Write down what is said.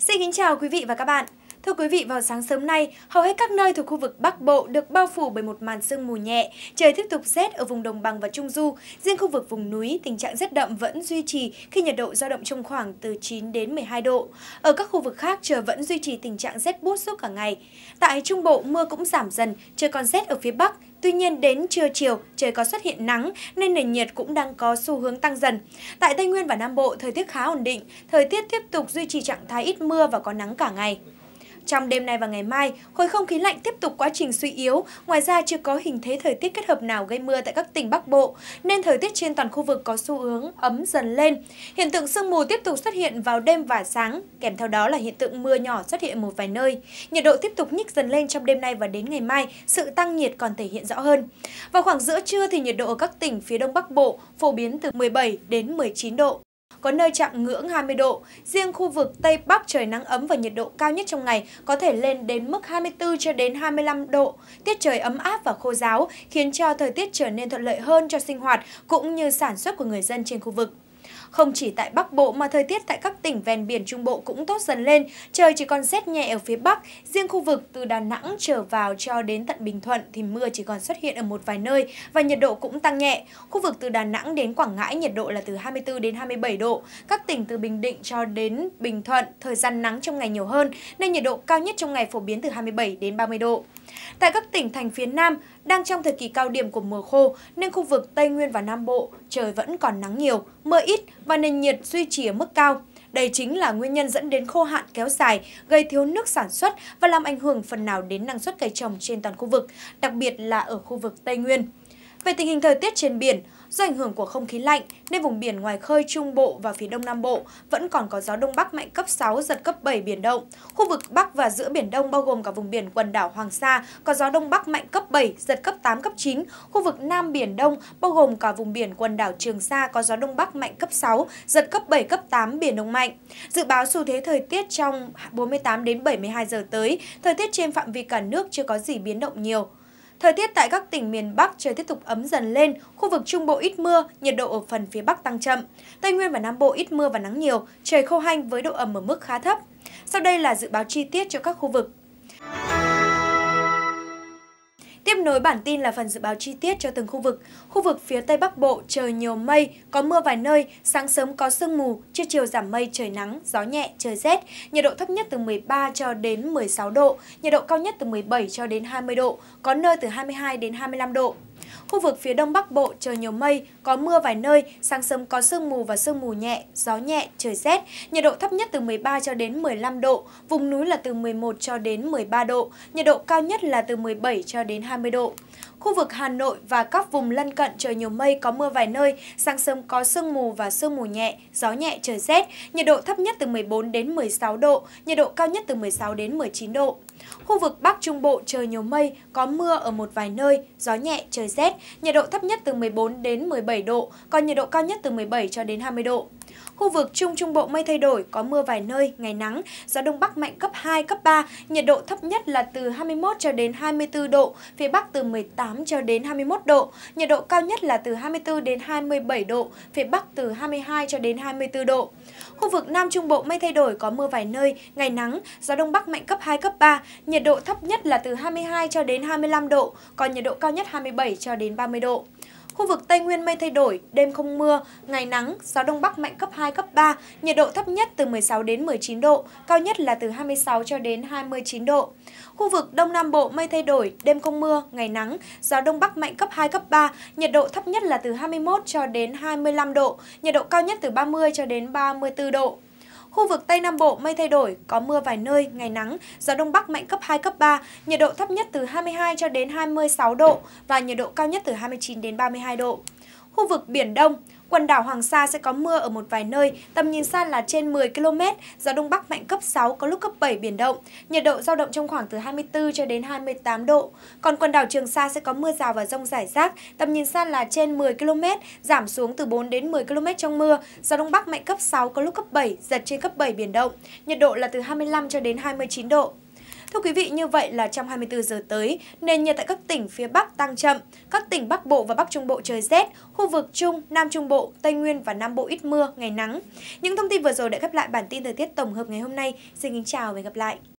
Xin kính chào quý vị và các bạn. Thưa quý vị, vào sáng sớm nay, hầu hết các nơi thuộc khu vực Bắc Bộ được bao phủ bởi một màn sương mù nhẹ, trời tiếp tục rét ở vùng đồng bằng và trung du. Riêng khu vực vùng núi, tình trạng rét đậm vẫn duy trì khi nhiệt độ dao động trong khoảng từ 9 đến 12 độ. Ở các khu vực khác, trời vẫn duy trì tình trạng rét buốt suốt cả ngày. Tại Trung Bộ, mưa cũng giảm dần, trời còn rét ở phía Bắc, Tuy nhiên đến trưa chiều, trời có xuất hiện nắng nên nền nhiệt cũng đang có xu hướng tăng dần. Tại Tây Nguyên và Nam Bộ, thời tiết khá ổn định, thời tiết tiếp tục duy trì trạng thái ít mưa và có nắng cả ngày. Trong đêm nay và ngày mai, khối không khí lạnh tiếp tục quá trình suy yếu, ngoài ra chưa có hình thế thời tiết kết hợp nào gây mưa tại các tỉnh Bắc Bộ, nên thời tiết trên toàn khu vực có xu hướng ấm dần lên. Hiện tượng sương mù tiếp tục xuất hiện vào đêm và sáng, kèm theo đó là hiện tượng mưa nhỏ xuất hiện một vài nơi. Nhiệt độ tiếp tục nhích dần lên trong đêm nay và đến ngày mai, sự tăng nhiệt còn thể hiện rõ hơn. Vào khoảng giữa trưa thì nhiệt độ ở các tỉnh phía Đông Bắc Bộ phổ biến từ 17 đến 19 độ có nơi chạm ngưỡng 20 độ. Riêng khu vực Tây Bắc trời nắng ấm và nhiệt độ cao nhất trong ngày có thể lên đến mức 24 cho đến 25 độ. Tiết trời ấm áp và khô ráo khiến cho thời tiết trở nên thuận lợi hơn cho sinh hoạt cũng như sản xuất của người dân trên khu vực. Không chỉ tại Bắc Bộ mà thời tiết tại các tỉnh ven biển Trung Bộ cũng tốt dần lên, trời chỉ còn rét nhẹ ở phía Bắc, riêng khu vực từ Đà Nẵng trở vào cho đến tận Bình Thuận thì mưa chỉ còn xuất hiện ở một vài nơi và nhiệt độ cũng tăng nhẹ. Khu vực từ Đà Nẵng đến Quảng Ngãi nhiệt độ là từ 24 đến 27 độ. Các tỉnh từ Bình Định cho đến Bình Thuận thời gian nắng trong ngày nhiều hơn nên nhiệt độ cao nhất trong ngày phổ biến từ 27 đến 30 độ. Tại các tỉnh thành phía Nam, đang trong thời kỳ cao điểm của mùa khô nên khu vực Tây Nguyên và Nam Bộ trời vẫn còn nắng nhiều, mưa ít và nền nhiệt duy trì ở mức cao. Đây chính là nguyên nhân dẫn đến khô hạn kéo dài, gây thiếu nước sản xuất và làm ảnh hưởng phần nào đến năng suất cây trồng trên toàn khu vực, đặc biệt là ở khu vực Tây Nguyên. Về tình hình thời tiết trên biển, do ảnh hưởng của không khí lạnh nên vùng biển ngoài khơi Trung Bộ và phía Đông Nam Bộ vẫn còn có gió Đông Bắc mạnh cấp 6, giật cấp 7 biển động. Khu vực Bắc và giữa Biển Đông bao gồm cả vùng biển quần đảo Hoàng Sa có gió Đông Bắc mạnh cấp 7, giật cấp 8, cấp 9. Khu vực Nam Biển Đông bao gồm cả vùng biển quần đảo Trường Sa có gió Đông Bắc mạnh cấp 6, giật cấp 7, cấp 8, biển động mạnh. Dự báo xu thế thời tiết trong 48 đến 72 giờ tới, thời tiết trên phạm vi cả nước chưa có gì biến động nhiều. Thời tiết tại các tỉnh miền Bắc trời tiếp tục ấm dần lên, khu vực Trung Bộ ít mưa, nhiệt độ ở phần phía Bắc tăng chậm. Tây Nguyên và Nam Bộ ít mưa và nắng nhiều, trời khô hanh với độ ẩm ở mức khá thấp. Sau đây là dự báo chi tiết cho các khu vực. Tiếp nối bản tin là phần dự báo chi tiết cho từng khu vực. Khu vực phía Tây Bắc Bộ trời nhiều mây, có mưa vài nơi, sáng sớm có sương mù, trưa chiều giảm mây trời nắng, gió nhẹ, trời rét, nhiệt độ thấp nhất từ 13 cho đến 16 độ, nhiệt độ cao nhất từ 17 cho đến 20 độ, có nơi từ 22 đến 25 độ. Khu vực phía đông bắc bộ trời nhiều mây, có mưa vài nơi, sáng sớm có sương mù và sương mù nhẹ, gió nhẹ, trời rét, nhiệt độ thấp nhất từ 13 cho đến 15 độ, vùng núi là từ 11 cho đến 13 độ, nhiệt độ cao nhất là từ 17 cho đến 20 độ. Khu vực Hà Nội và các vùng lân cận trời nhiều mây có mưa vài nơi, sáng sớm có sương mù và sương mù nhẹ, gió nhẹ trời rét, nhiệt độ thấp nhất từ 14 đến 16 độ, nhiệt độ cao nhất từ 16 đến 19 độ. Khu vực Bắc Trung Bộ trời nhiều mây, có mưa ở một vài nơi, gió nhẹ, trời rét, nhiệt độ thấp nhất từ 14 đến 17 độ, còn nhiệt độ cao nhất từ 17 cho đến 20 độ. Khu vực Trung Trung Bộ mây thay đổi, có mưa vài nơi, ngày nắng, gió Đông Bắc mạnh cấp 2, cấp 3, nhiệt độ thấp nhất là từ 21 cho đến 24 độ, phía Bắc từ 18 18 cho đến 21 độ, nhiệt độ cao nhất là từ 24 đến 27 độ, phía Bắc từ 22 cho đến 24 độ. Khu vực Nam Trung Bộ mây thay đổi có mưa vài nơi, ngày nắng, gió Đông Bắc mạnh cấp 2, cấp 3, nhiệt độ thấp nhất là từ 22 cho đến 25 độ, còn nhiệt độ cao nhất 27 cho đến 30 độ. Khu vực Tây Nguyên mây thay đổi, đêm không mưa, ngày nắng, gió Đông Bắc mạnh cấp 2, cấp 3, nhiệt độ thấp nhất từ 16 đến 19 độ, cao nhất là từ 26 cho đến 29 độ. Khu vực Đông Nam Bộ mây thay đổi, đêm không mưa, ngày nắng, gió Đông Bắc mạnh cấp 2, cấp 3, nhiệt độ thấp nhất là từ 21 cho đến 25 độ, nhiệt độ cao nhất từ 30 cho đến 34 độ. Khu vực Tây Nam Bộ mây thay đổi, có mưa vài nơi, ngày nắng, gió Đông Bắc mạnh cấp 2, cấp 3, nhiệt độ thấp nhất từ 22 cho đến 26 độ và nhiệt độ cao nhất từ 29 đến 32 độ. Khu vực Biển Đông, Quần đảo Hoàng Sa sẽ có mưa ở một vài nơi, tầm nhìn xa là trên 10 km, gió Đông Bắc mạnh cấp 6, có lúc cấp 7 biển động. Nhiệt độ giao động trong khoảng từ 24 cho đến 28 độ. Còn quần đảo Trường Sa sẽ có mưa rào và rông rải rác, tầm nhìn xa là trên 10 km, giảm xuống từ 4 đến 10 km trong mưa, gió Đông Bắc mạnh cấp 6, có lúc cấp 7, giật trên cấp 7 biển động. Nhiệt độ là từ 25 cho đến 29 độ. Thưa quý vị, như vậy là trong 24 giờ tới, nền nhiệt tại các tỉnh phía Bắc tăng chậm, các tỉnh Bắc Bộ và Bắc Trung Bộ trời rét, khu vực Trung, Nam Trung Bộ, Tây Nguyên và Nam Bộ ít mưa, ngày nắng. Những thông tin vừa rồi đã khép lại bản tin thời tiết tổng hợp ngày hôm nay. Xin kính chào và hẹn gặp lại.